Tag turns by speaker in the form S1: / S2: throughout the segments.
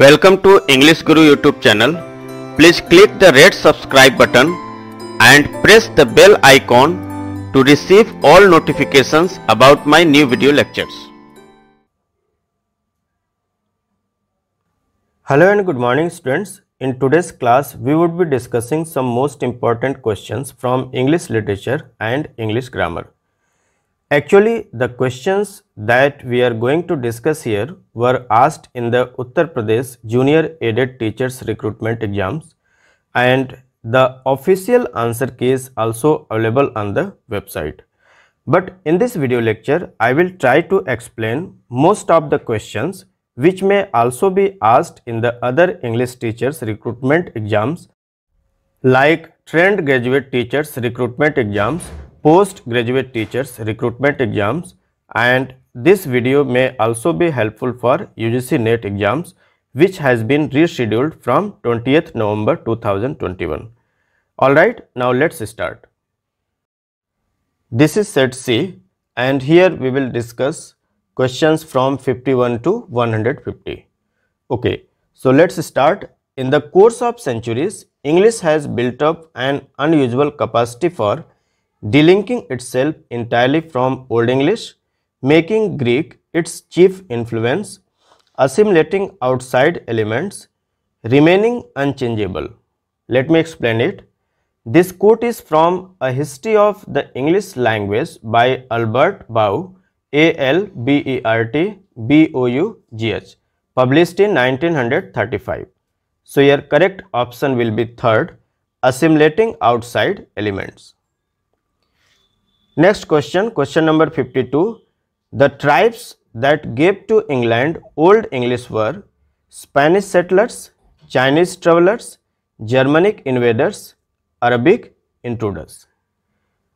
S1: Welcome to English Guru YouTube channel. Please click the red subscribe button and press the bell icon to receive all notifications about my new video lectures. Hello and good morning students. In today's class, we would be discussing some most important questions from English literature and English grammar. Actually, the questions that we are going to discuss here were asked in the Uttar Pradesh Junior Aided Teachers Recruitment Exams and the official answer key is also available on the website. But in this video lecture, I will try to explain most of the questions which may also be asked in the other English teachers recruitment exams like trained graduate teachers recruitment exams postgraduate teachers recruitment exams and this video may also be helpful for UGC NET exams which has been rescheduled from 20th November 2021. Alright, now let's start. This is set C and here we will discuss questions from 51 to 150. Okay, so let's start. In the course of centuries, English has built up an unusual capacity for delinking itself entirely from Old English, making Greek its chief influence, assimilating outside elements, remaining unchangeable. Let me explain it. This quote is from A History of the English Language by Albert Bau, A-L-B-E-R-T B-O-U-G-H, published in 1935. So your correct option will be third, assimilating outside elements. Next question, question number 52. The tribes that gave to England Old English were Spanish settlers, Chinese travelers, Germanic invaders, Arabic intruders.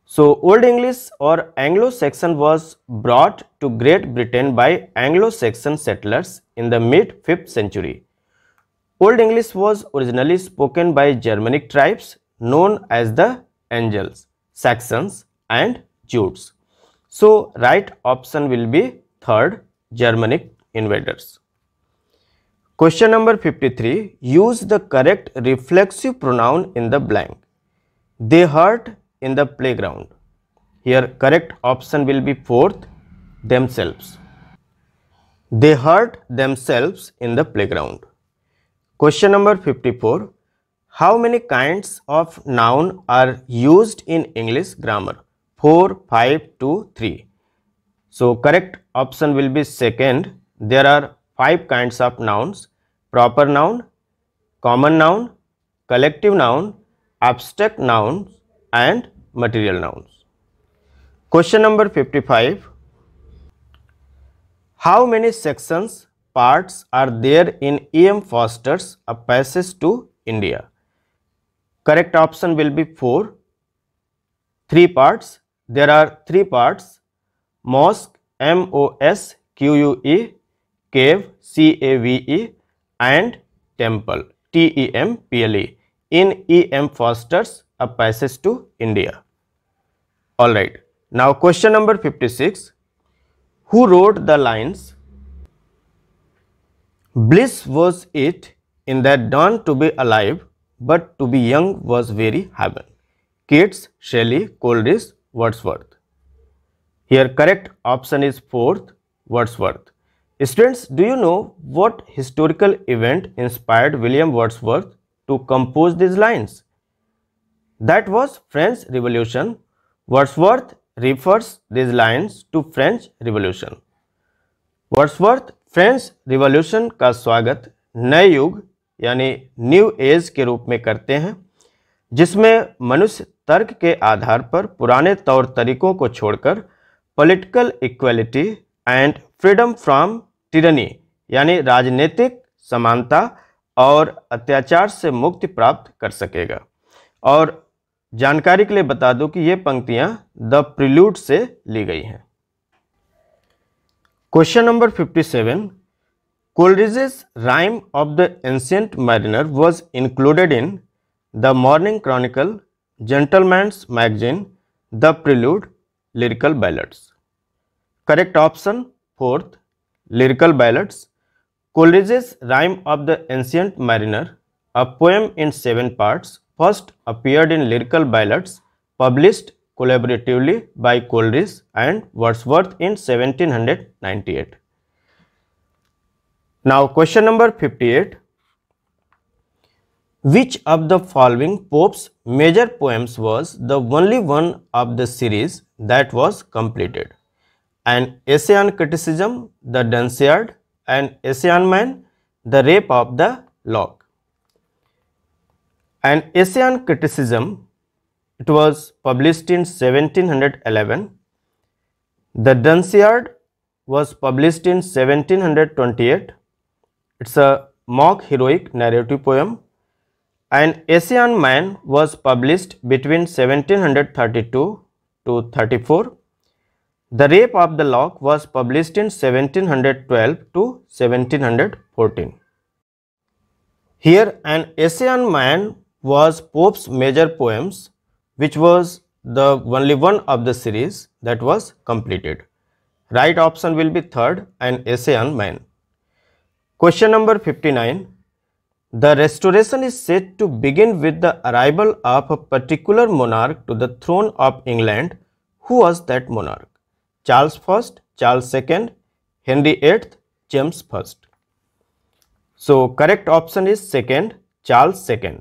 S1: So, Old English or Anglo-Saxon was brought to Great Britain by Anglo-Saxon settlers in the mid-5th century. Old English was originally spoken by Germanic tribes known as the Angles, Saxons and Jutes. So right option will be third Germanic invaders. Question number 53. Use the correct reflexive pronoun in the blank. They hurt in the playground. Here correct option will be fourth themselves. They hurt themselves in the playground. Question number 54. How many kinds of noun are used in English grammar? 4, 5, 2, 3. So correct option will be second. There are five kinds of nouns, proper noun, common noun, collective noun, abstract nouns and material nouns. Question number 55. How many sections, parts are there in E.M. Foster's A Passage to India? Correct option will be 4. 3 parts, there are three parts mosque M O S Q U E, cave C A V E, and temple T E M P L E. In E M Foster's A Passage to India. All right. Now question number 56. Who wrote the lines? Bliss was it in that dawn to be alive, but to be young was very heaven. Keats, Shelley, Coleridge, Wordsworth here correct option is fourth Wordsworth students do you know what historical event inspired William Wordsworth to compose these lines that was French revolution Wordsworth refers these lines to French revolution Wordsworth French revolution का स्वागत नए युग यानी new age के रूप में करते हैं जिसमें मनुष्य तर्क के आधार पर पुराने तौर तरीकों को छोड़कर political equality and freedom from tyranny यानी राजनीतिक समानता और अत्याचार से मुक्ति प्राप्त कर सकेगा और जानकारी के लिए बता दूं कि ये पंक्तियां द प्रिल्यूट से ली गई हैं question number 57 Coleridge's rime of the ancient mariner was included in the morning chronicle Gentleman's Magazine, The Prelude, Lyrical Ballads. Correct option fourth, Lyrical Ballads. Coleridge's Rhyme of the Ancient Mariner, a poem in seven parts, first appeared in Lyrical Ballads, published collaboratively by Coleridge and Wordsworth in 1798. Now question number 58. Which of the following Pope's major poems was the only one of the series that was completed? An Essay on Criticism, The Dunciad, An Essay on Man, The Rape of the Lock. An Essay on Criticism, it was published in 1711. The Dunciad was published in 1728. It's a mock heroic narrative poem an Asian Man was published between 1732 to 34. The Rape of the Lock was published in 1712 to 1714. Here an Asian Man was Pope's major poems which was the only one of the series that was completed. Right option will be third an Asian Man. Question number 59. The restoration is said to begin with the arrival of a particular monarch to the throne of England. Who was that monarch? Charles I, Charles II, Henry VIII, James I. So correct option is second, Charles II.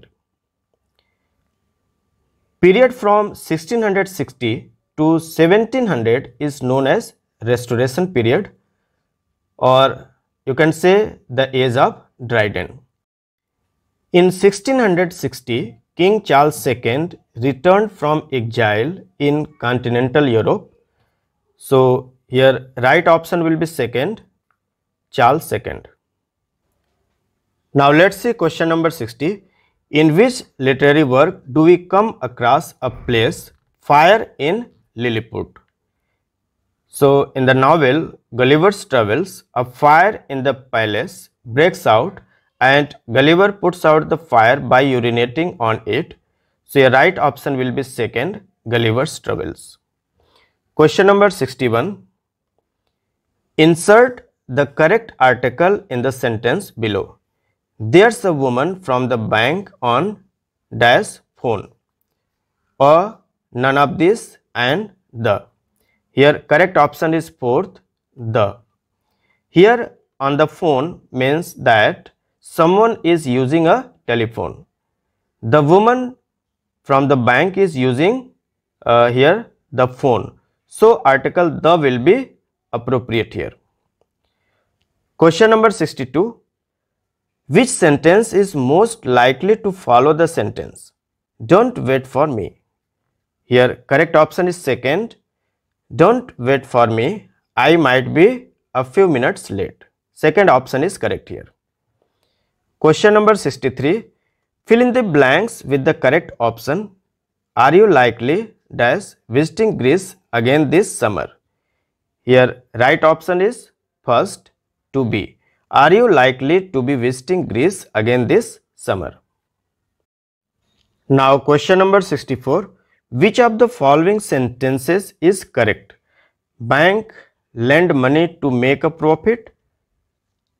S1: Period from 1660 to 1700 is known as restoration period or you can say the age of Dryden. In 1660, King Charles II returned from exile in continental Europe. So here right option will be second, Charles II. Now let's see question number 60. In which literary work do we come across a place fire in Lilliput? So in the novel Gulliver's Travels, a fire in the palace breaks out and Gulliver puts out the fire by urinating on it. So your right option will be second, Gulliver struggles. Question number 61. Insert the correct article in the sentence below. There's a woman from the bank on dash phone. Or none of this and the. Here correct option is fourth, the. Here on the phone means that someone is using a telephone. The woman from the bank is using uh, here the phone. So article the will be appropriate here. Question number 62. Which sentence is most likely to follow the sentence? Don't wait for me. Here correct option is second. Don't wait for me. I might be a few minutes late. Second option is correct here. Question number 63. Fill in the blanks with the correct option. Are you likely dash visiting Greece again this summer? Here right option is first to be. Are you likely to be visiting Greece again this summer? Now question number 64. Which of the following sentences is correct? Bank lend money to make a profit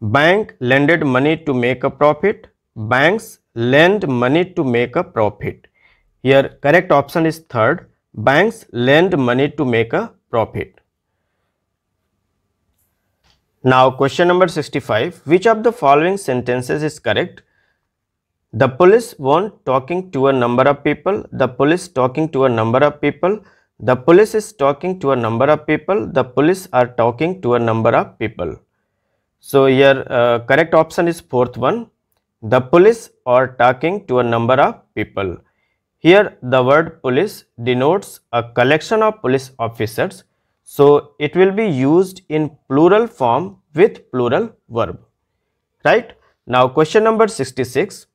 S1: bank lended money to make a profit banks lend money to make a profit here correct option is third banks lend money to make a profit now question number 65 which of the following sentences is correct the police won't talking to a number of people the police talking to a number of people the police is talking to a number of people the police are talking to a number of people so here uh, correct option is fourth one. The police are talking to a number of people. Here the word police denotes a collection of police officers. So it will be used in plural form with plural verb. Right. Now question number 66.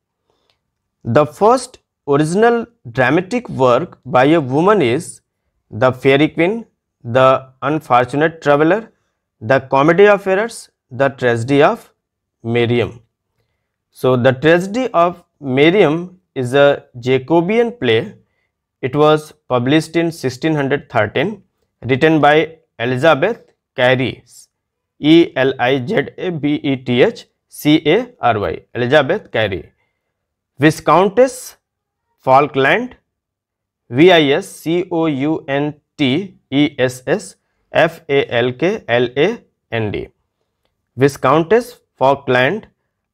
S1: The first original dramatic work by a woman is The Fairy Queen, The Unfortunate Traveler, The Comedy of Errors the tragedy of Miriam. So the tragedy of Miriam is a Jacobean play. It was published in 1613, written by Elizabeth Carey, E L I Z A B E T H C A R Y, Elizabeth Carey, Viscountess Falkland, V I S C O U N T E S S F A L K L A N D. Viscountess Falkland,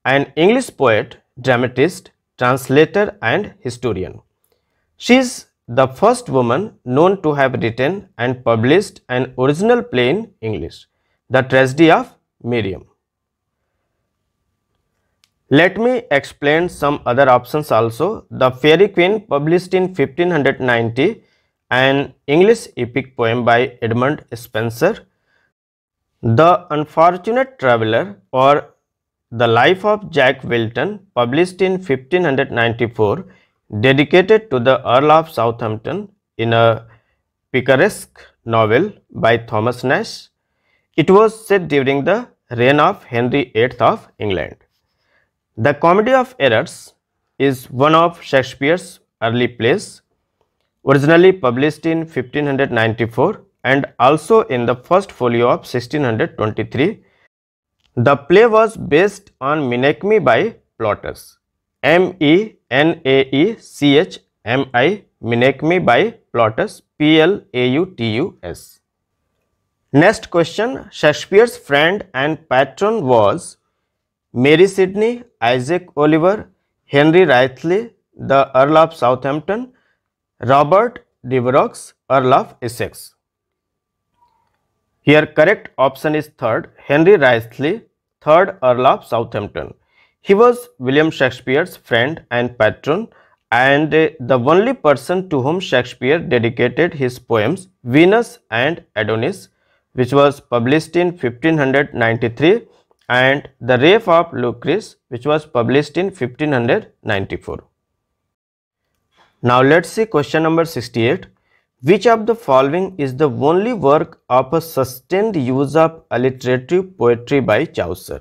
S1: an English poet, dramatist, translator and historian. She is the first woman known to have written and published an original play in English, The Tragedy of Miriam. Let me explain some other options also. The Fairy Queen published in 1590, an English epic poem by Edmund Spenser the Unfortunate Traveler or The Life of Jack Wilton published in 1594 dedicated to the Earl of Southampton in a picaresque novel by Thomas Nash. It was set during the reign of Henry VIII of England. The Comedy of Errors is one of Shakespeare's early plays, originally published in 1594 and also in the first folio of 1623. The play was based on Menachme by Plautus. M-E-N-A-E-C-H-M-I Menachme by Plautus. P-L-A-U-T-U-S. Next question Shakespeare's friend and patron was Mary Sidney, Isaac Oliver, Henry Wrightsley, the Earl of Southampton, Robert Devereux, Earl of Essex. Here correct option is third, Henry Wriothesley, third Earl of Southampton. He was William Shakespeare's friend and patron and uh, the only person to whom Shakespeare dedicated his poems Venus and Adonis which was published in 1593 and The Rape of Lucrece which was published in 1594. Now let's see question number 68. Which of the following is the only work of a sustained use of alliterative poetry by Chaucer?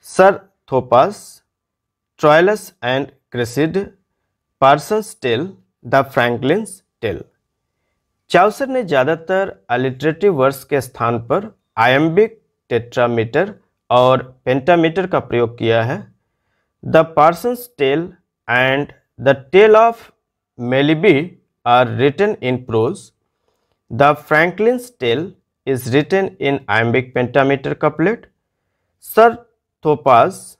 S1: Sir Thopas, Troilus and Cressid, Parsons Tale, The Franklin's Tale. Chaucer ने ज़्यादातर अलिट्रेटिव words के स्थान पर iambic tetrameter और pentameter का प्रयोग किया है the Parson's tale and the tale of Melibee are written in prose. The Franklin's Tale is written in iambic pentameter couplet. Sir Topaz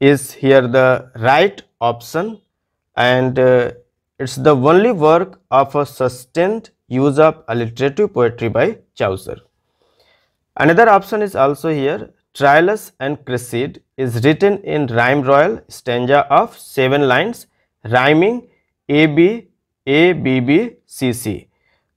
S1: is here the right option and uh, it's the only work of a sustained use of alliterative poetry by Chaucer. Another option is also here. Trilus and Cressid is written in rhyme royal stanza of 7 lines rhyming A, B, a B B C C.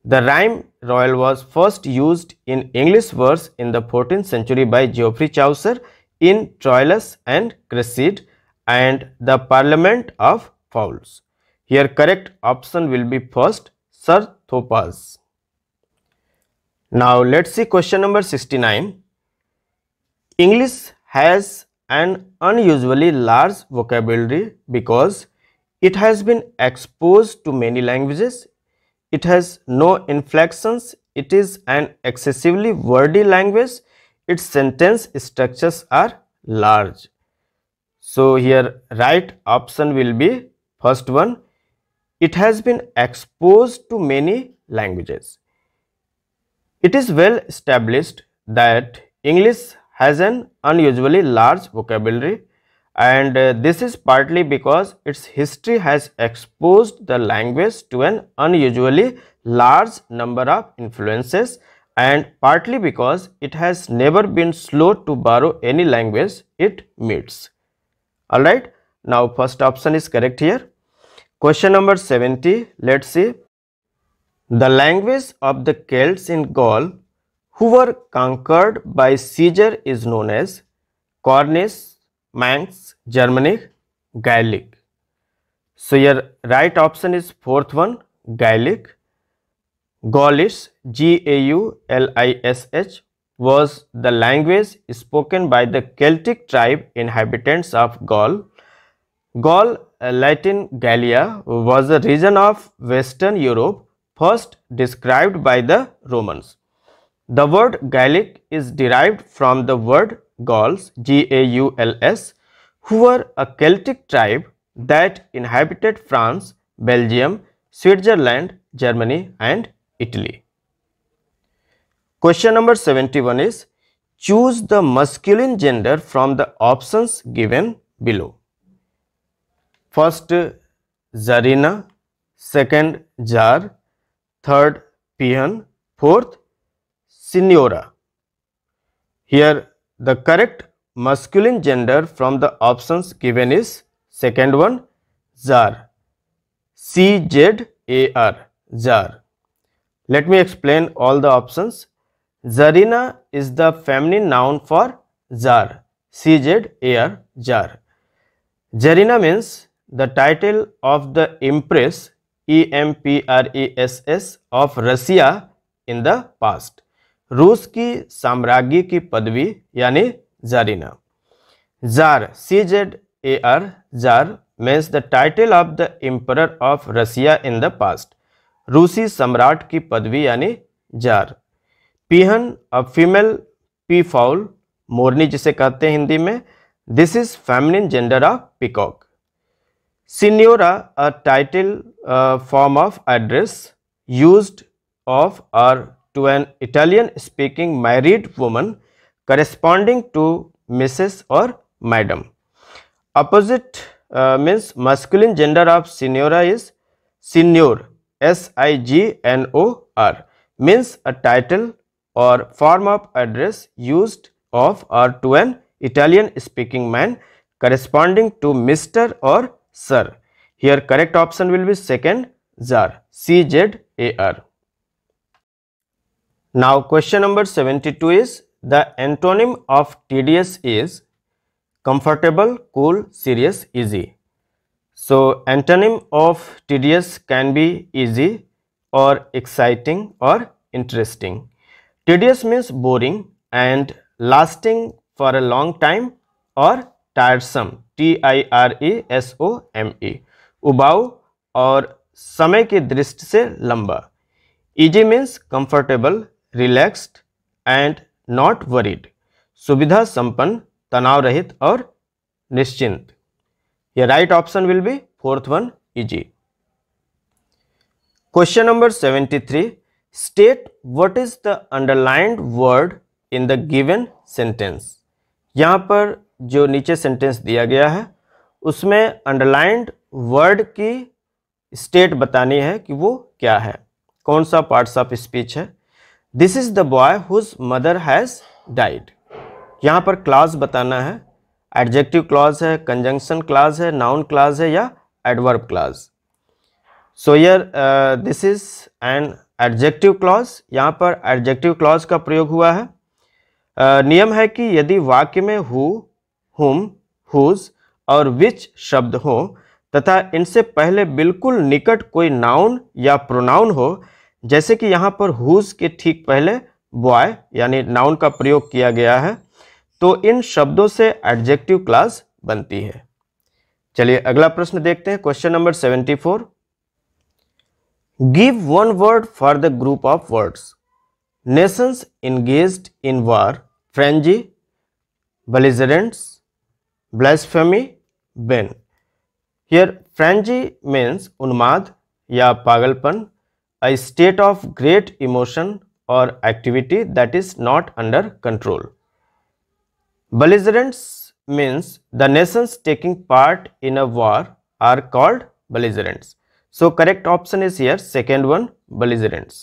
S1: The rhyme royal was first used in English verse in the 14th century by Geoffrey Chaucer in Troilus and Cressid and the Parliament of Fowls. Here correct option will be first Sir Thopas. Now let's see question number 69. English has an unusually large vocabulary because it has been exposed to many languages. It has no inflections. It is an excessively wordy language. Its sentence structures are large. So here right option will be first one. It has been exposed to many languages. It is well established that English has an unusually large vocabulary and uh, this is partly because its history has exposed the language to an unusually large number of influences and partly because it has never been slow to borrow any language it meets. Alright, now first option is correct here. Question number 70, let's see. The language of the Celts in Gaul who were conquered by Caesar is known as Cornish, Manx, Germanic, Gaelic. So your right option is fourth one, Gaelic. Gaulish, G-A-U-L-I-S-H was the language spoken by the Celtic tribe inhabitants of Gaul. Gaul, uh, Latin Gallia, was a region of Western Europe first described by the Romans. The word Gaelic is derived from the word Gauls, G-A-U-L-S, who were a Celtic tribe that inhabited France, Belgium, Switzerland, Germany and Italy. Question number 71 is choose the masculine gender from the options given below. First Zarina, second Jar, third Peon, fourth Signora. Here the correct masculine gender from the options given is second one zar. C Z A R Zar. Let me explain all the options. Zarina is the feminine noun for zar. C Z A R Zar. Zarina means the title of the empress E M P R E S S of Russia in the past. रूस की साम्राज्य की पदवी यानी czarina czar C Z A R czar means the title of the emperor of Russia in the past रूसी सम्राट की पदवी यानी czar peahen a female peafowl मोरनी जिसे कहते हैं हिंदी में this is feminine gender of peacock signora a title form of address use of or to an Italian speaking married woman corresponding to Mrs. or Madam. Opposite uh, means masculine gender of Signora is Signor. S I G N O R means a title or form of address used of or to an Italian speaking man corresponding to Mr. or Sir. Here correct option will be second Czar C Z A R. Now question number 72 is the antonym of tedious is comfortable, cool, serious, easy. So antonym of tedious can be easy or exciting or interesting. Tedious means boring and lasting for a long time or tiresome T I R E S O M E उबाऊ or समय की दृष्टि se lamba. Easy means comfortable. Relaxed and not worried सुविधा संपन्न तनाव रहित और निश्चिंत ये right option will be fourth one easy question number seventy three state what is the underlined word in the given sentence यहां पर जो नीचे सेंटेंस दिया गया है उसमें अंडरलाइंड वर्ड की स्टेट बतानी है कि वो क्या है कौन सा पार्ट्स ऑफ स्पीच है this is the boy whose mother has died यहाँ पर क्लाज बताना है एडजेक्टिव क्लाज है कंजंक्शन क्लाज है नाउन क्लाज है या adverb clause so your this is an adjective clause यहाँ पर एडजेक्टिव क्लॉज का प्रयोग हुआ है uh, नियम है कि यदि वाक्य में हु हुम हुज और विच शब्द हो तथा इनसे पहले बिल्कुल निकट कोई नाउन या प्रोनाउन हो जैसे कि यहाँ पर हुज के ठीक पहले बॉय यानी नाउन का प्रयोग किया गया है तो इन शब्दों से एडजेक्टिव क्लास बनती है चलिए अगला प्रश्न देखते हैं question number seventy four give one word for the group of words nations engage in war frenzy belligerents blasphemy bane here frenzy means उन्माद या पागलपन a state of great emotion or activity that is not under control. Belligerence means the nations taking part in a war are called belligerents. So correct option is here second one belligerents.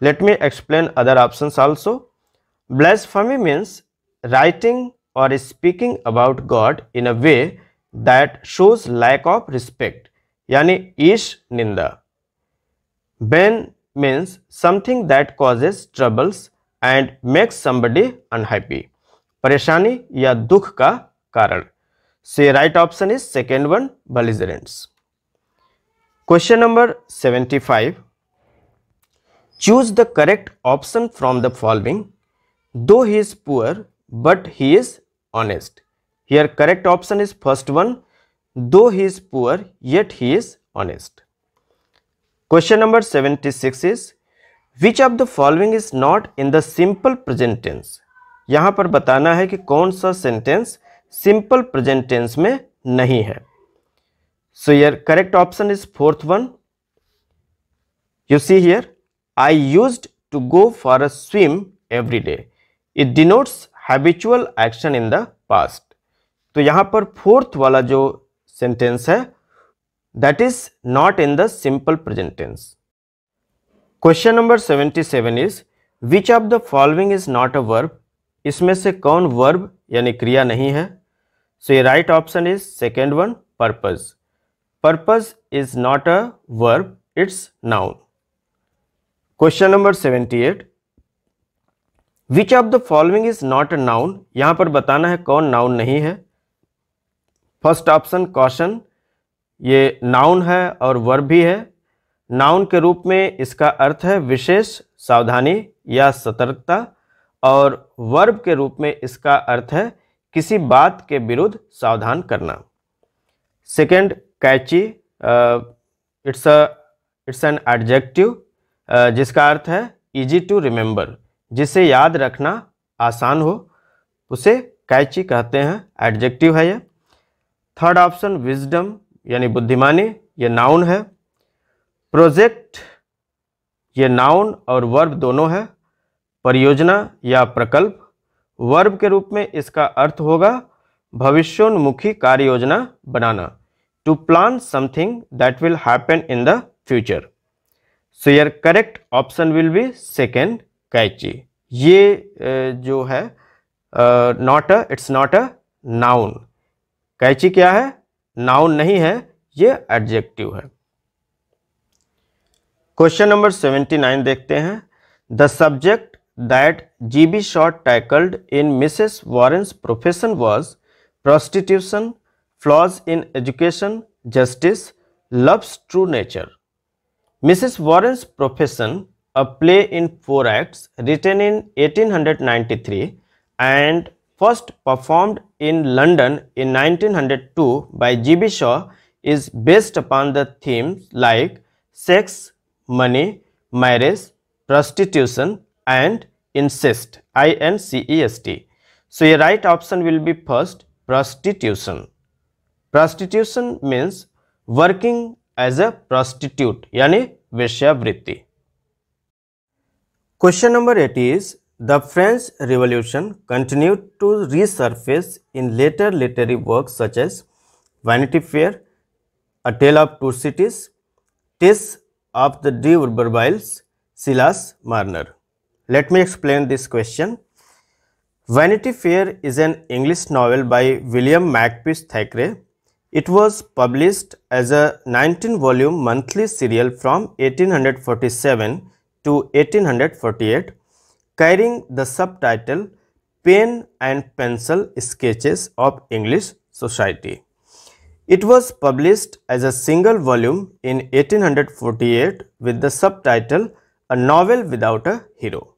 S1: Let me explain other options also. Blasphemy means writing or speaking about God in a way that shows lack of respect, yani ish ninda. Ben means something that causes troubles and makes somebody unhappy. परेशानी या दुख का कारण से right option is second one. Belligerents Question number 75 choose the correct option from the following though he is poor but he is honest here correct option is first one though he is poor yet he is honest question number seventy six is which of the following is not in the simple present tense यहां पर बताना है कि कौन सा sentence simple present tense में नहीं है so your correct option is fourth one you see here I used to go for a swim every day it denotes habitual action in the past तो यहां पर फोर्थ वाला जो सेंटेंस है that is not in the simple present tense. Question number 77 is which of the following is not a verb? इसमें से कौन verb यानी क्रिया नहीं है सो ये right option is second one purpose purpose is not a verb it's noun question number 78 which of the following is not a noun यहां पर बताना है कौन नाउन नहीं है फर्स्ट ऑप्शन कॉशन ये नाउन है और वर्ब भी है नाउन के रूप में इसका अर्थ है विशेष सावधानी या सतर्कता और वर्ब के रूप में इसका अर्थ है किसी बात के विरुद्ध सावधान करना second catchy it's it's an adjective जिसका अर्थ है इजी टू रिमेंबर जिसे याद रखना आसान हो उसे कैची कहते हैं एडजेक्टिव है ये थर्ड ऑप्शन विजडम यानी बुद्धिमानी ये नाउन है प्रोजेक्ट ये नाउन और वर्ब दोनों है परियोजना या प्रकल्प वर्ब के रूप में इसका अर्थ होगा भविष्योन्मुखी कार्य योजना बनाना to plan something that will happen in the future so your correct option will be second catchy ये जो है not a it's not a noun catchy क्या है नाउन नहीं है ये एडजेक्टिव है क्वेश्चन नंबर सेवेंटी नाइन देखते हैं the subject that G B शॉर्ट tackled in Mrs Warren's profession was prostitution flaws in education justice love's true nature Mrs Warren's profession a play in four acts written in eighteen hundred ninety three and first performed in London in 1902 by G.B. Shaw is based upon the themes like sex, money, marriage, prostitution and incest I-N-C-E-S-T. So your right option will be first prostitution. Prostitution means working as a prostitute यानी वेश्यावृत्ति Question number eight is. The French Revolution continued to resurface in later literary works such as Vanity Fair, A Tale of Two Cities, Tis of the De Urberbiles, Silas Marner. Let me explain this question. Vanity Fair is an English novel by William Makepeace Thackeray. It was published as a 19 volume monthly serial from 1847 to 1848 carrying the subtitle Pen and Pencil Sketches of English Society. It was published as a single volume in 1848 with the subtitle A Novel Without a Hero.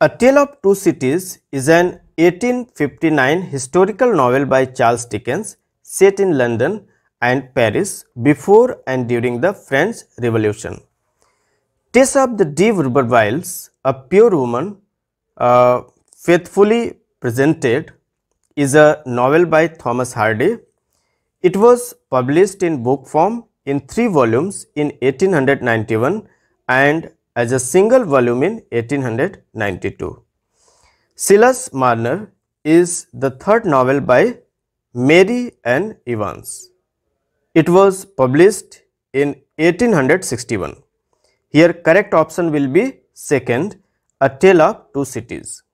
S1: A Tale of Two Cities is an 1859 historical novel by Charles Dickens set in London and Paris before and during the French Revolution. Tis of the D. a pure woman, uh, faithfully presented, is a novel by Thomas Hardy. It was published in book form in three volumes in 1891 and as a single volume in 1892. Silas Marner is the third novel by Mary Ann Evans. It was published in 1861. Here correct option will be second, a tale of two cities.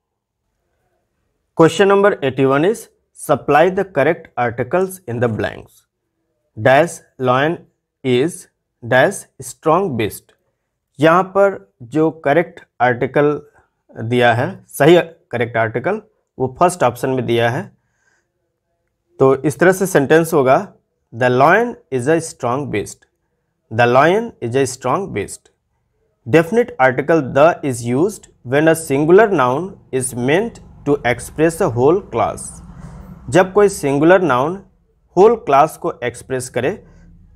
S1: Question number 81 is supply the correct articles in the blanks. Dash lion is dash strong beast. यहाँ पर जो correct article दिया है सही correct article वो first option में दिया है तो इस तरह से सेंटेंस होगा the lion is a strong beast the lion is a strong beast Definite article the is used when a singular noun is meant to express a whole class. जब कोई singular noun whole class को express करे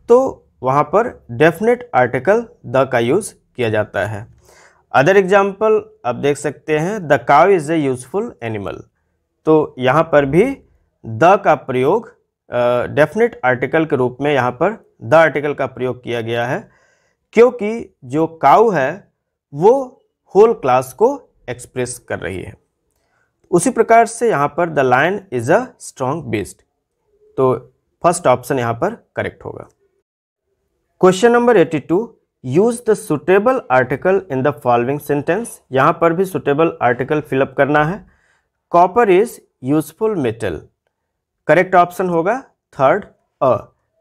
S1: तो वहाँ पर definite article the का use किया जाता है अदर एग्जाम्पल आप देख सकते हैं द काव इज़ ए यूजफुल एनिमल तो यहाँ पर भी द का प्रयोग डेफिनेट आर्टिकल के रूप में यहाँ पर द आर्टिकल का प्रयोग किया गया है क्योंकि जो काउ है वो होल क्लास को एक्सप्रेस कर रही है उसी प्रकार से यहाँ पर the lion is a strong beast तो फर्स्ट ऑप्शन यहाँ पर करेक्ट होगा question number eighty two use the suitable article in the following sentence यहाँ पर भी सुटेबल आर्टिकल फिलअप करना है copper is useful metal correct option होगा third a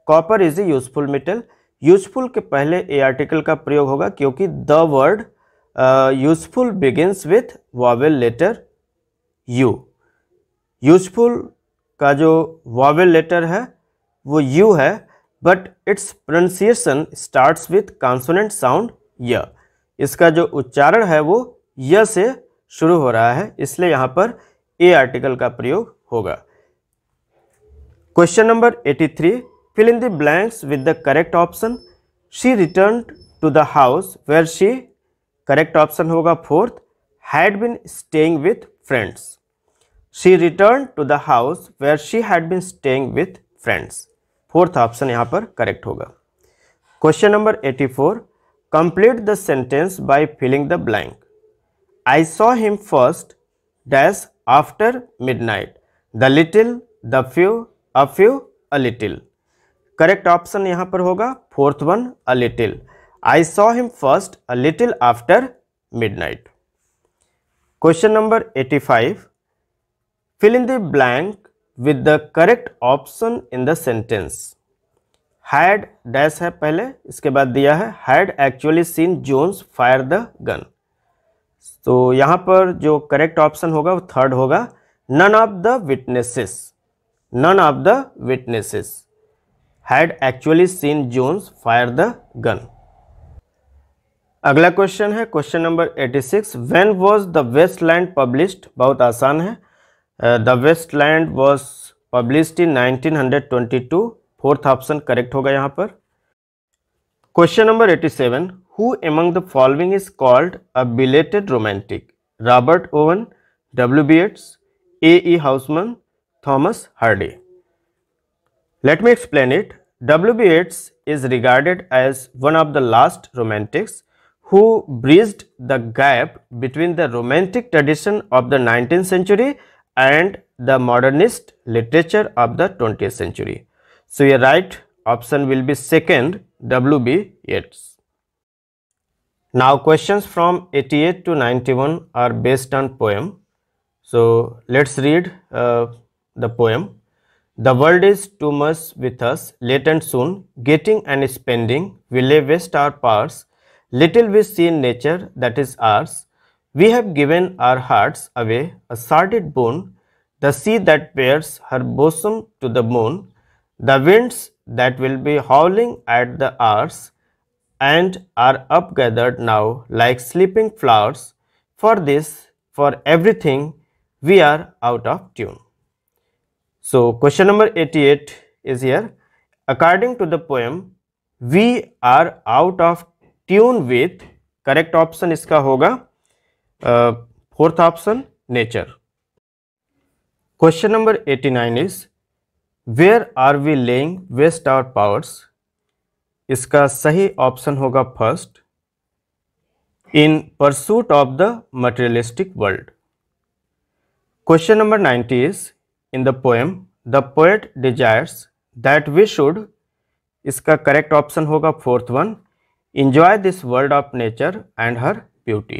S1: copper is a useful metal useful के पहले ए आर्टिकल का प्रयोग होगा क्योंकि the word useful begins with vowel letter U useful का जो वॉवेल लेटर है वो यू है but its pronunciation starts with consonant sound य इसका जो उच्चारण है वो य से शुरू हो रहा है इसलिए यहाँ पर ए आर्टिकल का प्रयोग होगा question number 83 Fill in the blanks with the correct option. She returned to the house where she correct option होगा fourth had been staying with friends. She returned to the house where she had been staying with friends. Fourth option यहाँ पर correct होगा Question number 84 Complete the sentence by filling the blank. I saw him first dash after midnight. The little, the few, a few, a little. Correct option यहां पर होगा fourth one a little I saw him first a little after midnight question number eighty five fill in the blank with the correct option in the sentence had dash है पहले इसके बाद दिया है had actually seen Jones fire the gun तो यहां पर जो करेक्ट ऑप्शन होगा वो थर्ड होगा none of the witnesses none of the witnesses had actually seen Jones fire the gun अगला क्वेश्चन है question number 86 when was the waste land published बहुत आसान है the land was published in 1922 fourth option correct होगा यहां पर question number 87 who among the following is called a belated romantic Robert Owen W B Yeats A Housman Thomas Hardy let me explain it W.B. Yeats is regarded as one of the last romantics who bridged the gap between the romantic tradition of the 19th century and the modernist literature of the 20th century. So, your right option will be second W.B. Yeats. Now, questions from 88 to 91 are based on poem. So, let's read uh, the poem. The world is too much with us, late and soon, getting and spending, we lay waste our powers, little we see in nature that is ours. We have given our hearts away, a sordid boon, the sea that bears her bosom to the moon, the winds that will be howling at the hours, and are upgathered now like sleeping flowers. For this, for everything, we are out of tune. So question number 88 is here. According to the poem, we are out of tune with correct option इसका होगा fourth option nature question number 89 is where are we laying waste our powers इसका सही option होगा first in pursuit of the materialistic world question number 90 is in the poem the poet desires that we should इसका correct option होगा fourth one. enjoy this world of nature and her beauty.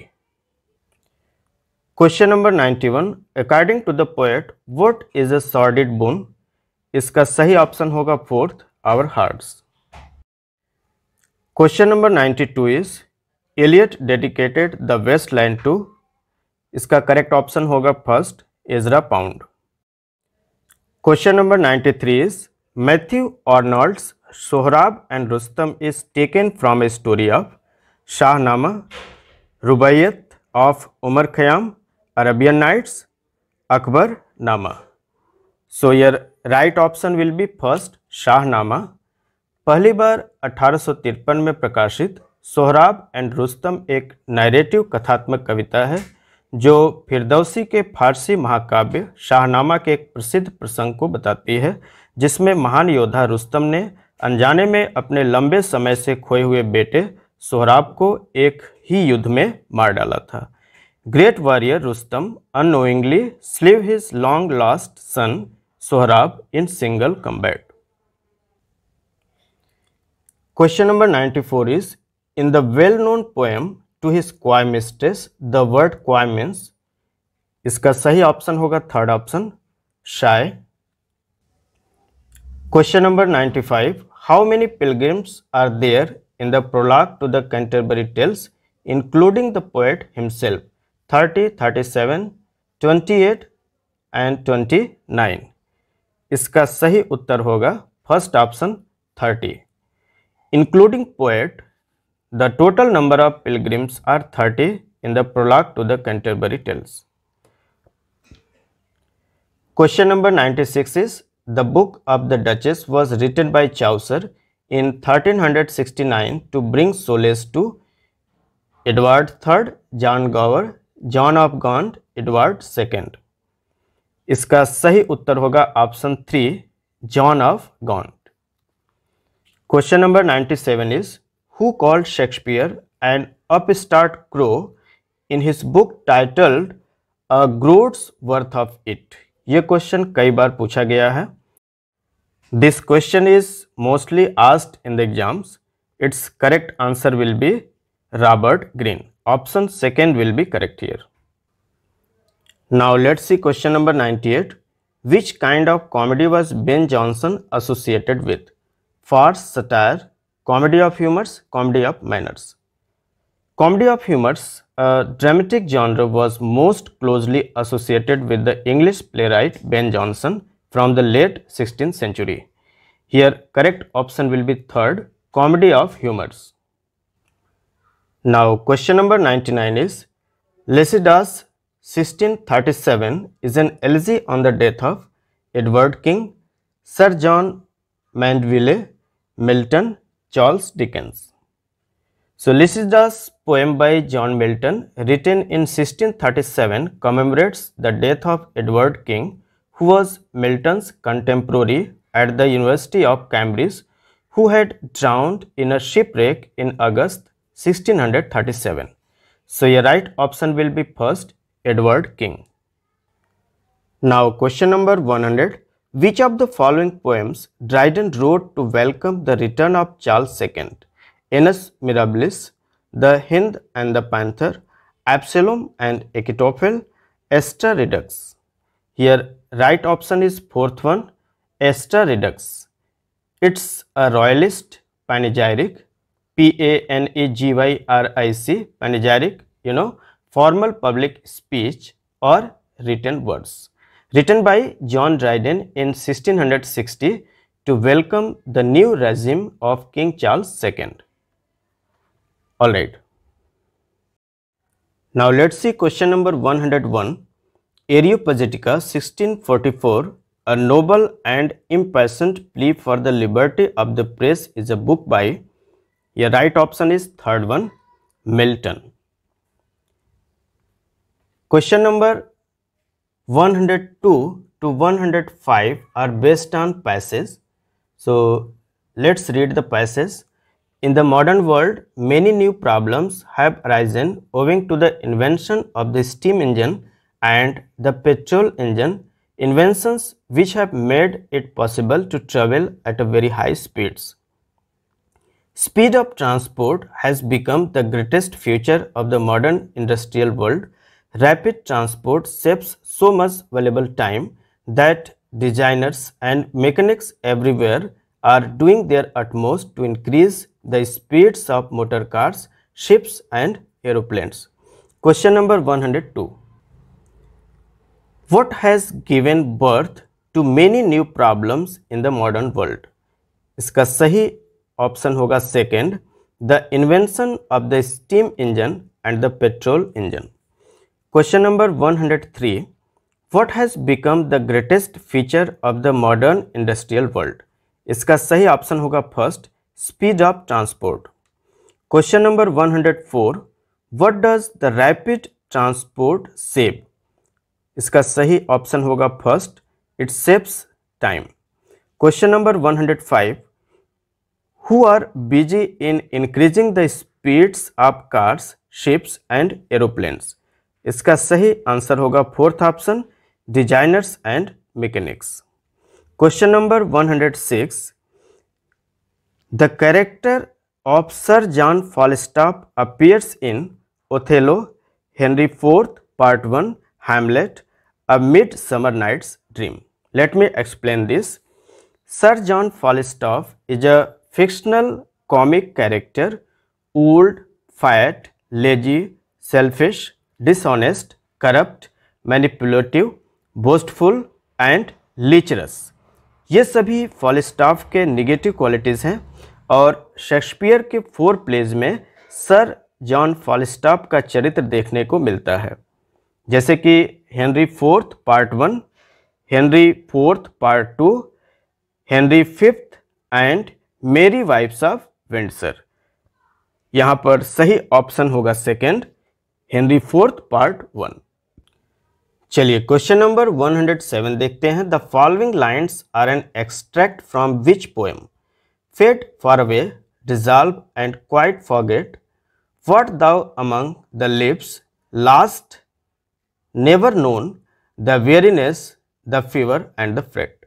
S1: Question number 91. According to the poet, what is a sordid boon? इसका सही option होगा fourth our hearts. Question number 92 is. Eliot dedicated the West line to. इसका correct option होगा first Ezra Pound question number ninety three is Matthew Arnold's Sohrab and Rustum is taken from a story of Shahnameh Rubaiyat of Omar Khayyam Arabian Nights Akbarnama so your right option will be first Shahnameh पहली बार अठारह में प्रकाशित Sohrab and Rustam एक narrative कथात्मक कविता है जो फिरदौसी के फारसी महाकाव्य शाहनामा के एक प्रसिद्ध प्रसंग को बताती है जिसमें महान योद्धा रुस्तम ने अनजाने में अपने लंबे समय से खोए हुए बेटे सोहराब को एक ही युद्ध में मार डाला था great warrior Rustum unknowingly slew his long lost son Sohrab in single combat number ninety four is in the well known poem to his coy mistress the word coy means इसका सही ऑप्शन होगा third option shy question number 95 how many pilgrims are there in the prologue to the Canterbury Tales including the poet himself 30, 37, 28 and 29 इसका सही उत्तर होगा first option 30 including poet The total number of pilgrims are 30 in the prologue to the Canterbury Tales. Question number 96 is The Book of the Duchess was written by Chaucer in 1369 to bring solace to Edward III, John Gower, John of Gaunt, Edward II. इसका सही उत्तर होगा option three John of Gaunt question number 97 is who called Shakespeare an upstart crow in his book titled A Groat's Worth of It. ये क्वेश्चन कई बार पूछा गया है this question is mostly asked in the exams its correct answer will be Robert Greene option second will be correct here now let's see question number 98 which kind of comedy was ben johnson associated with for satire comedy of humors, comedy of manners. Comedy of humors, a dramatic genre was most closely associated with the English playwright Ben Jonson from the late 16th century. Here correct option will be third, comedy of humors. Now question number 99 is, Lycidas 1637 is an elegy on the death of Edward King, Sir John Mandeville, Milton Charles Dickens. So Lycidas poem by John Milton written in 1637 commemorates the death of Edward King who was Milton's contemporary at the University of Cambridge who had drowned in a shipwreck in August 1637. So your right option will be first Edward King. Now question number 100. Which of the following poems Dryden wrote to welcome the return of Charles II? Enus Mirabilis, The Hind and the Panther, Absalom and Achitophel, Esther Redux. Here right option is fourth one, Esther Redux. It's a royalist panegyric, P-A-N-E-G-Y-R-I-C, panegyric, you know, formal public speech or written words written by John Dryden in 1660 to welcome the new regime of King Charles II. Alright. Now let's see question number 101. Areopagitica 1644 A Noble and Impassioned Plea for the Liberty of the Press is a book by Your right option is third one Milton. Question number 102 to 105 are based on passes. So let's read the passes. In the modern world, many new problems have arisen owing to the invention of the steam engine and the petrol engine, inventions which have made it possible to travel at very high speeds. Speed of transport has become the greatest feature of the modern industrial world Rapid transport saves so much valuable time that designers and mechanics everywhere are doing their utmost to increase the speeds of motor cars, ships and aeroplanes. Question number 102. What has given birth to many new problems in the modern world? इसका option option होगा second. The invention of the steam engine and the petrol engine. Question number 103. What has become the greatest feature of the modern industrial world? इसका सही option होगा first speed of transport question number 104. What does the rapid transport save? इसका सही option होगा first it saves time question number 105. Who are busy in increasing the speeds of cars, ships and aeroplanes? इसका सही answer होगा fourth option designers and mechanics question number 106 the character of Sir John Falstaff appears in Othello Henry fourth part one Hamlet a midsummer night's dream let me explain this Sir John Falstaff is a fictional comic character old fat lazy selfish dishonest, corrupt, manipulative, boastful and lecherous. ये सभी फॉलिस्टाफ के negative qualities हैं और Shakespeare के four plays में Sir John Falstaff का चरित्र देखने को मिलता है जैसे कि Henry fourth part one Henry fourth part two Henry fifth and Merry Wives of Windsor यहाँ पर सही ऑप्शन होगा second Henry fourth part one चलिए क्वेश्चन नंबर 107 देखते हैं the following lines are an extract from which poem fade far away dissolve and quite forget what thou among the lips last never known the weariness the fever and the fret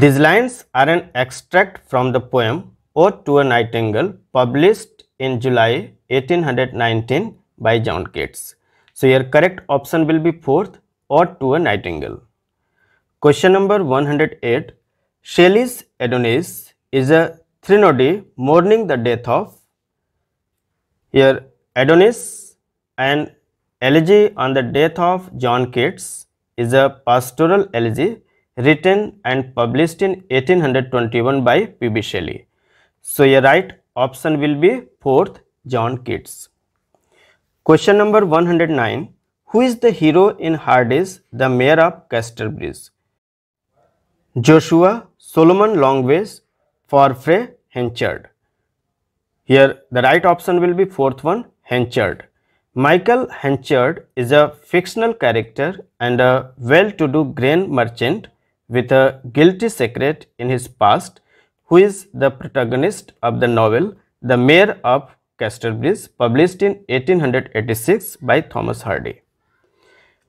S1: these lines are an extract from the poem ode to a nightingale published in July 1819 by John Keats. So your correct option will be fourth or to a nightingale. Question number 108. Shelley's Adonis is a threnody mourning the death of your Adonis and elegy on the death of John Keats is a pastoral elegy written and published in 1821 by P.B. Shelley. So your right option will be fourth John Keats. Question number 109. Who is the hero in Hardys, the mayor of Casterbridge? Joshua Solomon Longways for Frey Henchard. Here the right option will be fourth one Henchard. Michael Henchard is a fictional character and a well-to-do grain merchant with a guilty secret in his past who is the protagonist of the novel The Mayor of Casterbridge published in 1886 by Thomas Hardy.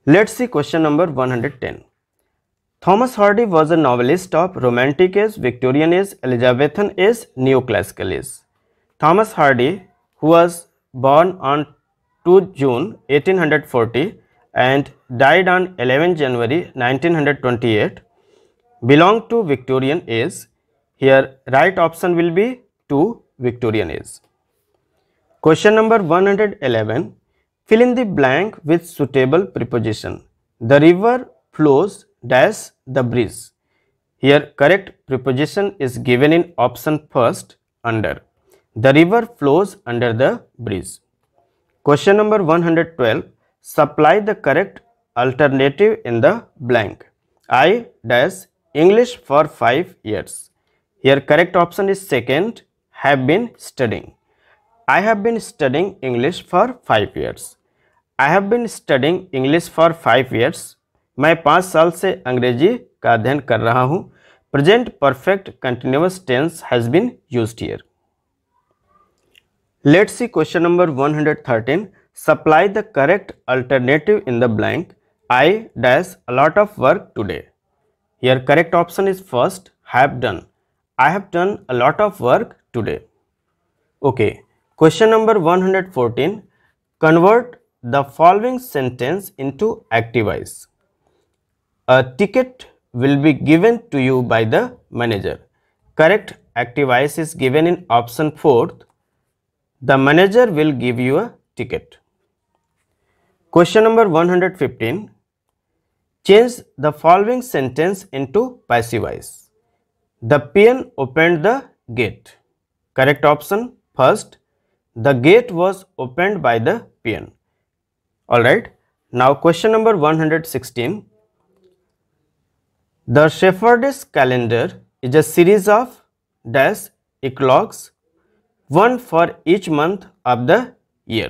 S1: Let's see question number 110. Thomas Hardy was a novelist of Romantic age, Victorian age, Elizabethan age, Neoclassical age. Thomas Hardy, who was born on 2 June 1840 and died on 11 January 1928, belonged to Victorian age. Here right option will be to Victorian age. Question number 111. Fill in the blank with suitable preposition. The river flows dash the breeze. Here correct preposition is given in option first under. The river flows under the breeze. Question number 112. Supply the correct alternative in the blank. I dash English for 5 years. Here correct option is second have been studying. I have been studying English for 5 years. I have been studying English for 5 years. मैं पाँच साल से अंग्रेजी का अध्ययन कर रहा हूँ perfect continuous tense has been used here. Let's see question number 113 supply the correct alternative in the blank i dash a lot of work today here correct option is first have done i have done a lot of work today okay Question number 114. Convert the following sentence into activize. A ticket will be given to you by the manager. Correct activize is given in option fourth. The manager will give you a ticket. Question number 115. Change the following sentence into passivize. The PN opened the gate. Correct option first the gate was opened by the peon all right now question number 116 the Shepherd's calendar is a series of days, eclogues one for each month of the year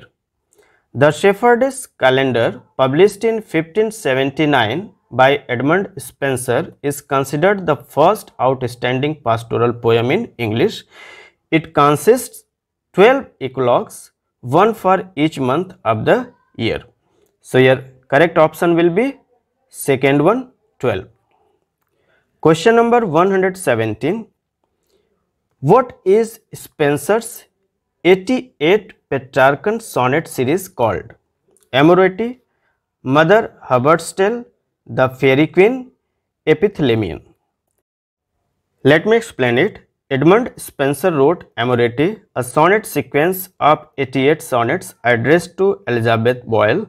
S1: the Shepherd's calendar published in 1579 by Edmund Spenser is considered the first outstanding pastoral poem in English. It consists 12 equinox, one for each month of the year. So your correct option will be second one 12. Question number 117. What is Spencer's 88 Petrarchan sonnet series called? Amorety, Mother Hubbard's Tale, The Fairy Queen, Epithalamion. Let me explain it. Edmund Spenser wrote Amoreti, a sonnet sequence of 88 sonnets addressed to Elizabeth Boyle,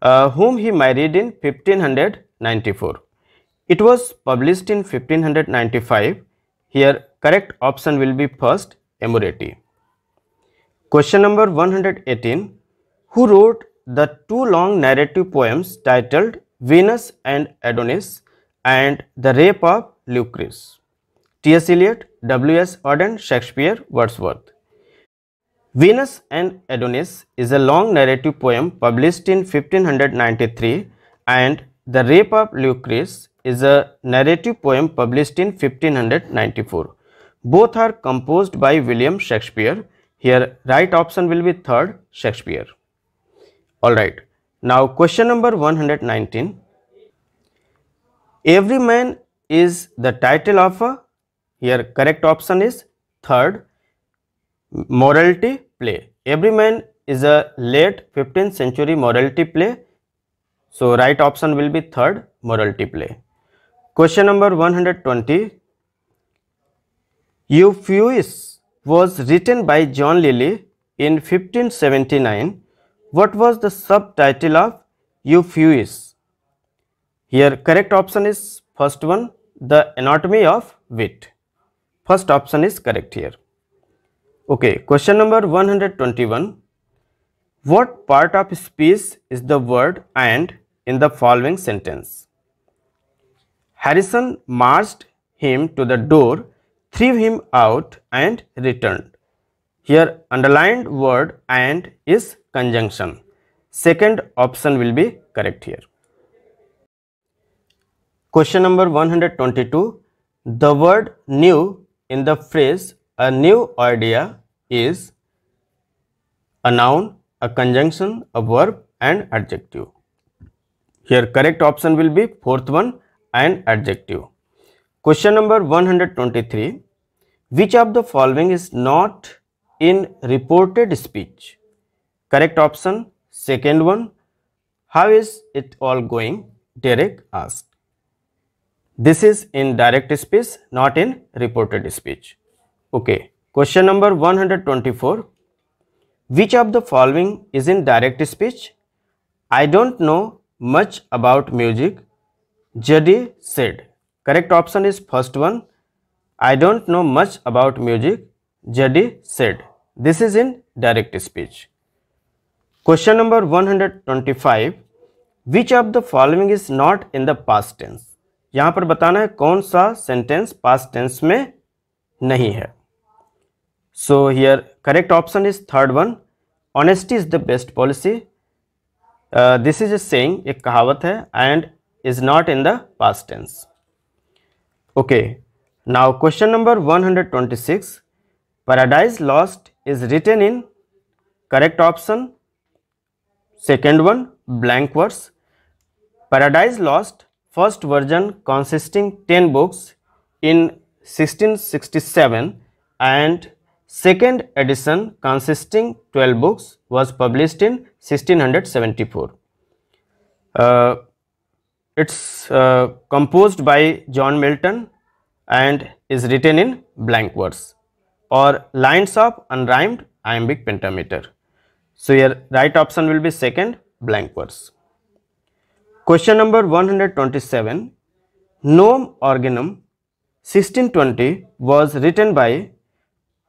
S1: uh, whom he married in 1594. It was published in 1595. Here correct option will be first Amoreti. Question number 118. Who wrote the two long narrative poems titled Venus and Adonis and The Rape of Lucrece? T.S. Eliot, W.S. Auden, Shakespeare, Wordsworth. Venus and Adonis is a long narrative poem published in 1593 and The Rape of Lucrece is a narrative poem published in 1594. Both are composed by William Shakespeare. Here right option will be third Shakespeare. Alright. Now question number 119. Every man is the title of a here correct option is third morality play. Every man is a late 15th century morality play. So right option will be third morality play. Question number 120. Euphues was written by John Lilly in 1579. What was the subtitle of Euphues? Here correct option is first one the anatomy of wit. First option is correct here. Okay, question number 121. What part of speech is the word and in the following sentence? Harrison marched him to the door, threw him out and returned. Here underlined word and is conjunction. Second option will be correct here. Question number 122. The word new in the phrase a new idea is a noun, a conjunction, a verb and adjective. Here correct option will be fourth one and adjective. Question number 123. Which of the following is not in reported speech? Correct option second one. How is it all going? Derek asked. This is in direct speech, not in reported speech. Okay. Question number 124. Which of the following is in direct speech? I don't know much about music. jedi said. Correct option is first one. I don't know much about music. jedi said. This is in direct speech. Question number 125. Which of the following is not in the past tense? यहां पर बताना है कौन सा sentence past tense में नहीं है so here correct option is third one honesty is the best policy this is a saying एक कहावत है and is not in the past tense okay now question number 126 Paradise Lost is written in correct option second one blank verse Paradise Lost first version consisting 10 books in 1667 and second edition consisting 12 books was published in 1674. Uh, it's uh, composed by John Milton and is written in blank verse or lines of unrhymed iambic pentameter. So, your right option will be second blank verse. Question number 127 Noam Organum 1620 was written by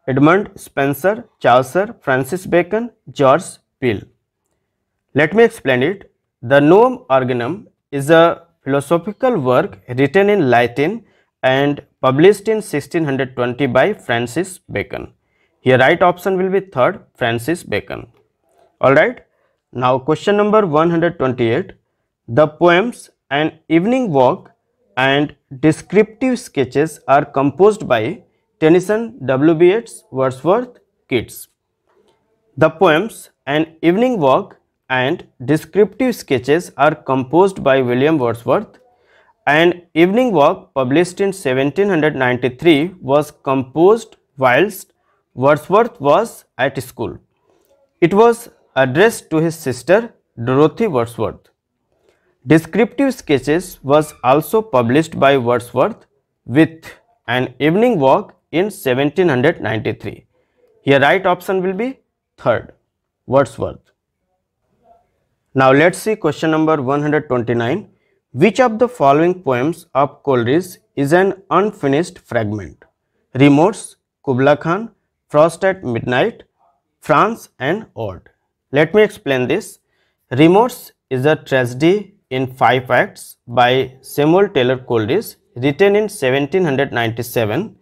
S1: Edmund Spencer, Chaucer, Francis Bacon, George Peel. Let me explain it. The Noam Organum is a philosophical work written in Latin and published in 1620 by Francis Bacon. Here right option will be third Francis Bacon. Alright. Now question number 128. The poems An Evening Walk and descriptive sketches are composed by Tennyson, W.B. Yeats, Wordsworth, Keats. The poems An Evening Walk and descriptive sketches are composed by William Wordsworth and Evening Walk published in 1793 was composed whilst Wordsworth was at school. It was addressed to his sister Dorothy Wordsworth. Descriptive Sketches was also published by Wordsworth with An Evening Walk in 1793. Here right option will be third, Wordsworth. Now let's see question number 129. Which of the following poems of Coleridge is an unfinished fragment? Remorse, Kubla Khan, Frost at Midnight, France and Ode. Let me explain this. Remorse is a tragedy in five acts by Samuel Taylor Coleridge written in 1797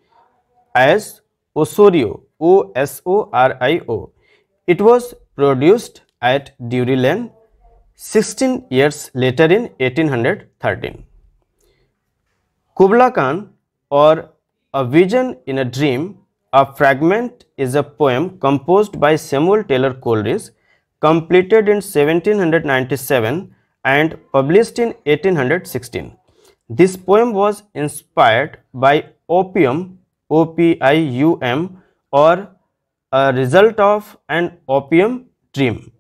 S1: as Osorio O S O R I O. It was produced at Lane 16 years later in 1813. Kubla Khan or A Vision in a Dream A Fragment is a poem composed by Samuel Taylor Coleridge completed in 1797 and published in 1816. This poem was inspired by opium, O-P-I-U-M or a result of an opium dream,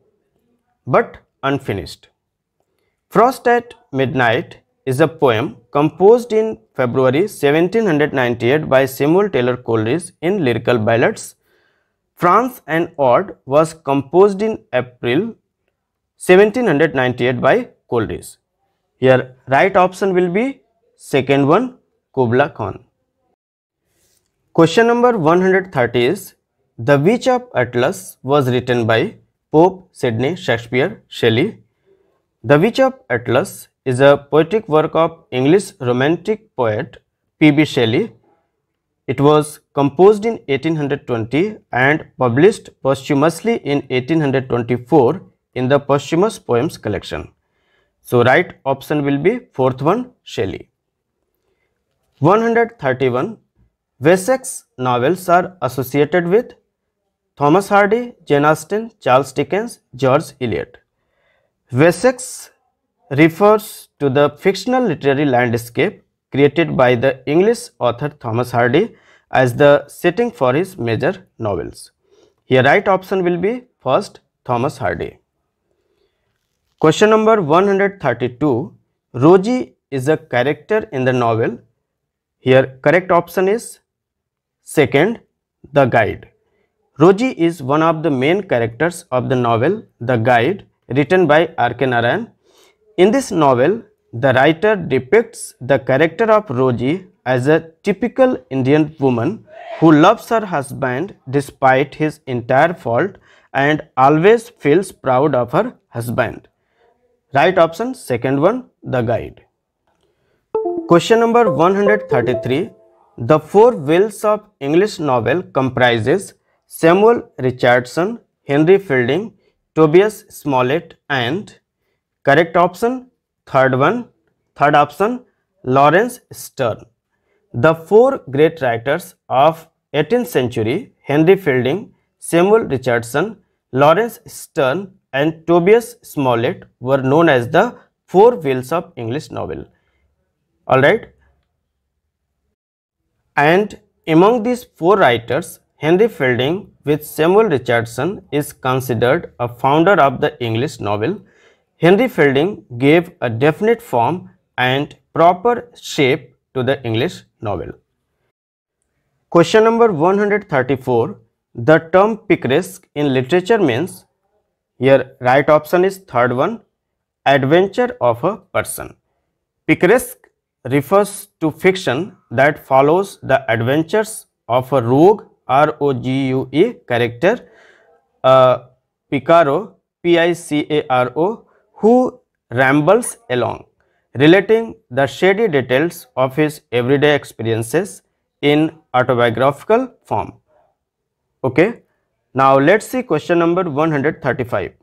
S1: but unfinished. Frost at Midnight is a poem composed in February 1798 by Samuel Taylor Coleridge in Lyrical Ballads. France and Odd was composed in April 1798 by Cold Here right option will be second one Kubla Khan. Question number 130 is The Witch of Atlas was written by Pope, Sidney, Shakespeare, Shelley. The Witch of Atlas is a poetic work of English romantic poet P.B. Shelley. It was composed in 1820 and published posthumously in 1824 in the posthumous poems collection. So right option will be fourth one Shelley. 131 Wessex novels are associated with Thomas Hardy, Jane Austen, Charles Dickens, George Eliot. Wessex refers to the fictional literary landscape created by the English author Thomas Hardy as the setting for his major novels. Here right option will be first Thomas Hardy. Question number 132. Roji is a character in the novel. Here correct option is second, The Guide. Roji is one of the main characters of the novel The Guide written by R.K. Narayan. In this novel, the writer depicts the character of Roji as a typical Indian woman who loves her husband despite his entire fault and always feels proud of her husband. Right option second one the guide. Question number 133. The Four Wills of English novel comprises Samuel Richardson, Henry Fielding, Tobias Smollett and correct option third one third option Lawrence Stern. The four great writers of 18th century Henry Fielding, Samuel Richardson, Lawrence Stern and Tobias Smollett were known as the four wheels of English novel. Alright. And among these four writers, Henry Fielding with Samuel Richardson is considered a founder of the English novel. Henry Fielding gave a definite form and proper shape to the English novel. Question number 134. The term picaresque in literature means here right option is third one, adventure of a person. Picaresque refers to fiction that follows the adventures of a rogue R-O-G-U-E character uh, Picaro P-I-C-A-R-O who rambles along relating the shady details of his everyday experiences in autobiographical form. Okay. Now let's see question number 135.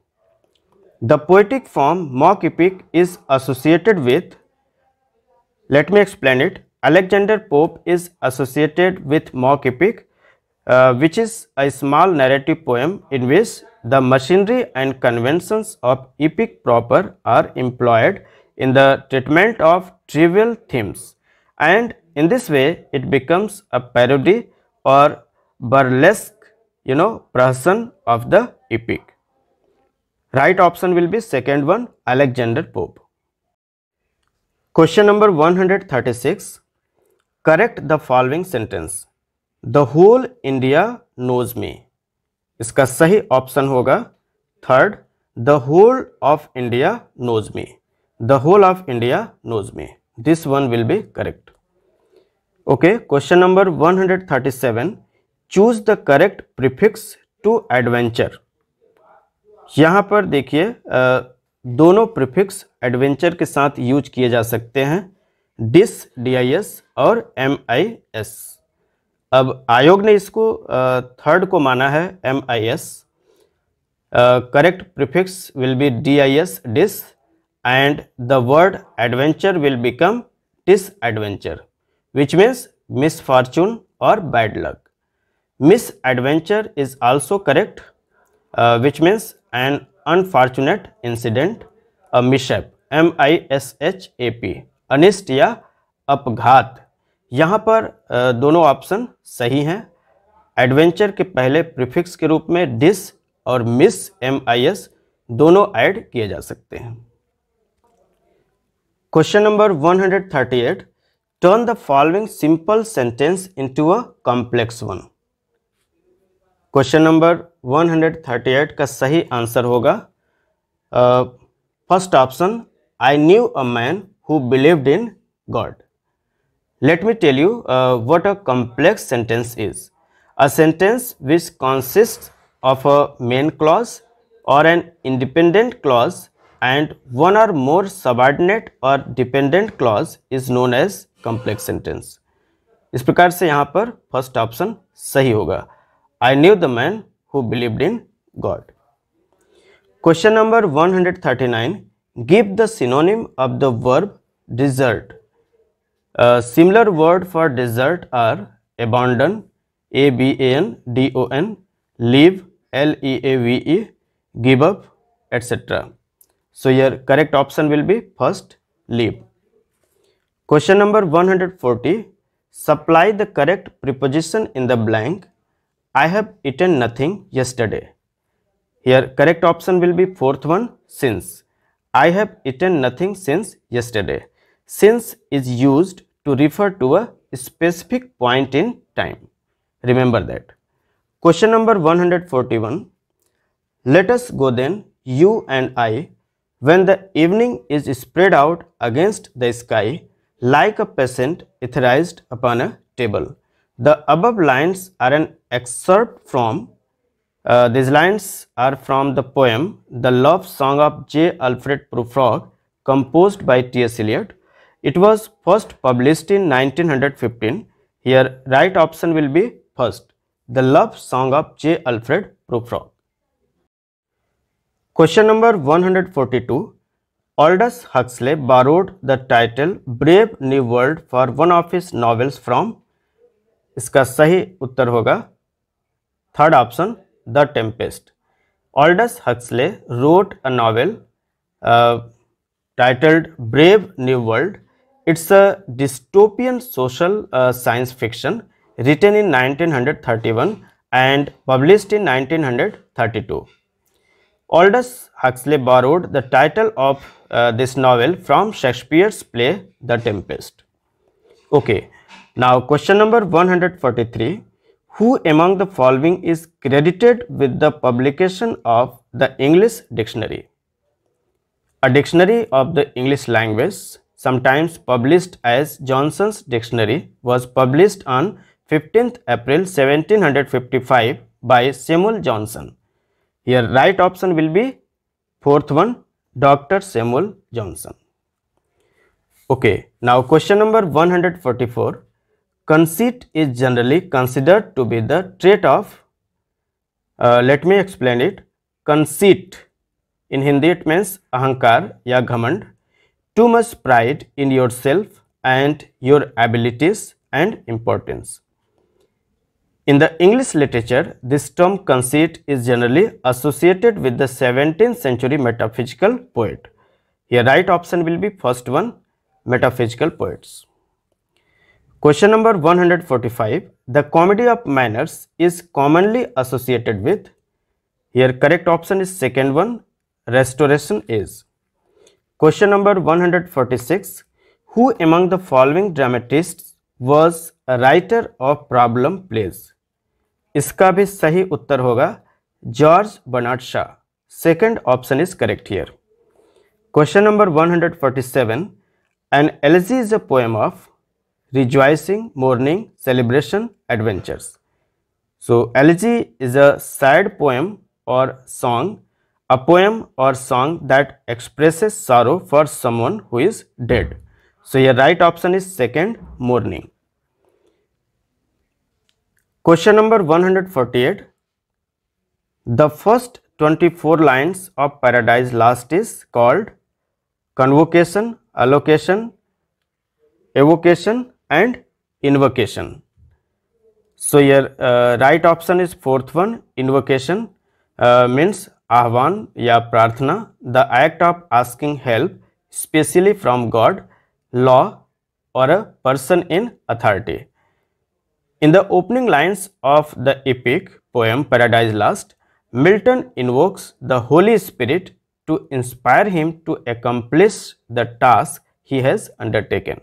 S1: The poetic form mock epic is associated with, let me explain it. Alexander Pope is associated with mock epic, uh, which is a small narrative poem in which the machinery and conventions of epic proper are employed in the treatment of trivial themes. And in this way, it becomes a parody or burlesque you know person of the epic. Right option will be second one Alexander Pope. Question number 136. Correct the following sentence. The whole India knows me. इसका सही option होगा third the whole of India knows me the whole of India knows me this one will be correct okay question number 137 choose the correct prefix to adventure यहाँ पर देखिए दोनों prefix adventure के साथ use किए जा सकते हैं डिस डी आई एस और एम आई एस अब आयोग ने इसको थर्ड को माना है M I S correct prefix will be D I S dis and the word adventure will become dis adventure which means misfortune or bad luck misadventure is also correct which means an unfortunate incident a mishap M I S H A P अनिष्ट या अपघात यहाँ पर uh, दोनों option सही हैं adventure के पहले प्रिफिक्स के रूप में डिस और मिस एम आई एस दोनों ऐड किए जा सकते हैं question number 138 turn the following simple sentence into a complex one question number 138 का सही आंसर होगा first option I knew a man who believed in God let me tell you what a complex sentence is a sentence which consist of a main clause or an independent clause and one or more subordinate और dependent clause is known as complex sentence इस प्रकार से यहाँ पर first option सही होगा I knew the man who believed in God. Question number 139. Give the synonym of the verb desert. A similar word for desert are abandon, A-B-A-N-D-O-N, leave, L-E-A-V-E, -E, give up, etc. So your correct option will be first leave. Question number 140. Supply the correct preposition in the blank I have eaten nothing yesterday. Here correct option will be fourth one since. I have eaten nothing since yesterday. Since is used to refer to a specific point in time. Remember that. Question number 141. Let us go then, you and I, when the evening is spread out against the sky, like a peasant etherized upon a table. The above lines are an excerpt from uh, these lines are from the poem The Love Song of J. Alfred Prufrock composed by T.S. Eliot. It was first published in 1915. Here right option will be first. The Love Song of J. Alfred Prufrock. Question number 142. Aldous Huxley borrowed the title Brave New World for one of his novels from इसका सही उत्तर होगा Third option, The Tempest. Aldous Huxley wrote a novel uh, titled Brave New World. It's a dystopian social uh, science fiction written in 1931 and published in 1932. Aldous Huxley borrowed the title of uh, this novel from Shakespeare's play The Tempest. Okay, now question number 143. Who among the following is credited with the publication of the English dictionary? A dictionary of the English language, sometimes published as Johnson's Dictionary, was published on 15th April 1755 by Samuel Johnson. Here right option will be fourth one Dr. Samuel Johnson. Okay, now question number 144 conceit is generally considered to be the trait of uh, let me explain it conceit in hindi it means ahankar ya ghamand too much pride in yourself and your abilities and importance in the english literature this term conceit is generally associated with the 17th century metaphysical poet here right option will be first one metaphysical poets Question number 145. The comedy of manners is commonly associated with. Here correct option is second one. Restoration is. Question number 146. Who among the following dramatists was a writer of problem plays? इसका भी सही उत्तर होगा George Bernard Shaw second option is correct here question number 147 an elegy is a poem of rejoicing, mourning, celebration, adventures. So, elegy is a sad poem or song, a poem or song that expresses sorrow for someone who is dead. So, your right option is second, mourning. Question number 148. The first 24 lines of Paradise Lost is called Convocation, Allocation, Evocation, and invocation. So your uh, right option is fourth one invocation uh, means ahvan ya prarthana the act of asking help specially from God, law or a person in authority. In the opening lines of the epic poem Paradise Lost, Milton invokes the Holy Spirit to inspire him to accomplish the task he has undertaken.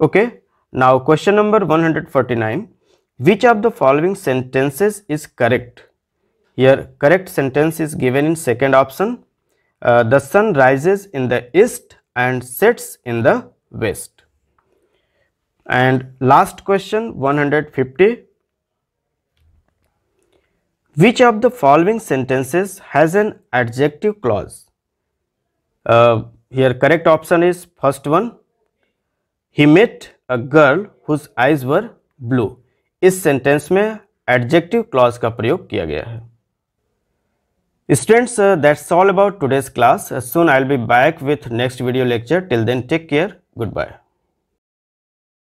S1: Okay. Now question number 149. Which of the following sentences is correct? Here correct sentence is given in second option. Uh, the sun rises in the east and sets in the west. And last question 150. Which of the following sentences has an adjective clause? Uh, here correct option is first one he met a girl whose eyes were blue इस सेंटेंस में adjective clause का प्रयोग किया गया है students that's all about today's class soon I will be back with next video lecture till then take care good bye